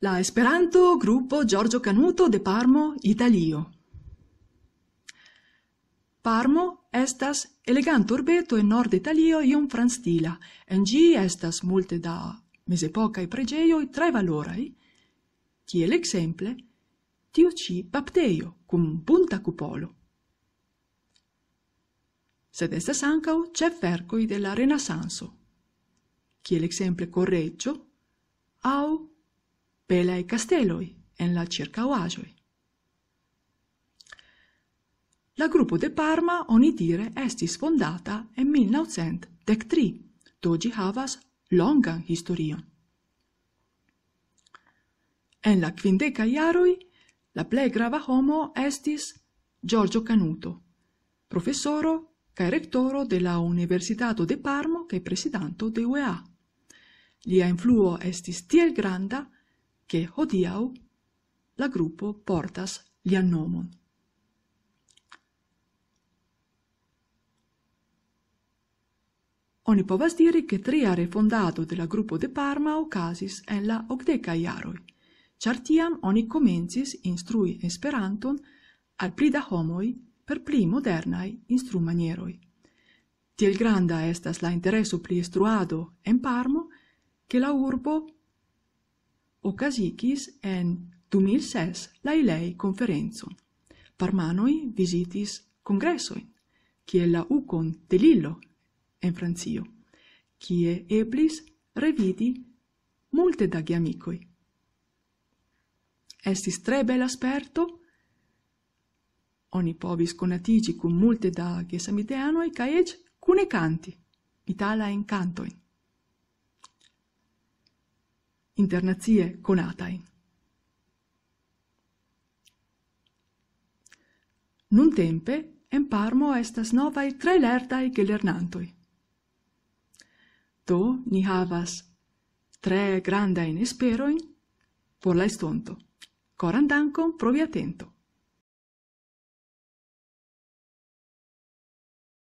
La Esperanto Gruppo Giorgio Canuto de Parmo, Italio. Parmo estas elegant urbeto in nord Italio iom franstila, en gi estas multe da mesepocae pregeioi tre valorai, tiel exemple, tio ci papteio, cum punta cupolo sed estas ancau cef vercoi de la Renaissanso. Ciel exemple correggio, au belae casteloi en la circa oagioi. La gruppo de Parma, oni dire, estis fondata en 1903, dogi havas longan historion. En la quindeca iaroi, la plei grava homo estis Giorgio Canuto, professoro cae rectoro de la Universitato de Parma cae presidento de UEA. Lia influo estis tiel granda che hodiau la gruppo portas lia nomon. Oni povas diri che tria refondato de la gruppo de Parma ocasis en la 80e iaroi, car tiam oni comencis instrui Esperanton al prida homoi per pli modernai instrumanieroi. Tiel granda estas la intereso pli istruado en Parmo, che la urbo occasicis en 2006 la ilei conferenzo. Parmanoi visitis congressoin, che la ucon de Lillo en Franzio, che eblis revidi multe dagi amicoi. Estis tre bel asperto, Oni povis conatici cum multe da gesamiteanoi ca ec cunecanti, canti, itala in cantoin. Internazie conatain. Nun tempe, en parmo estas novai tre lertai che lernantoi. Do ni havas tre grandain esperoin por la estonto. Coran dancon provi atento.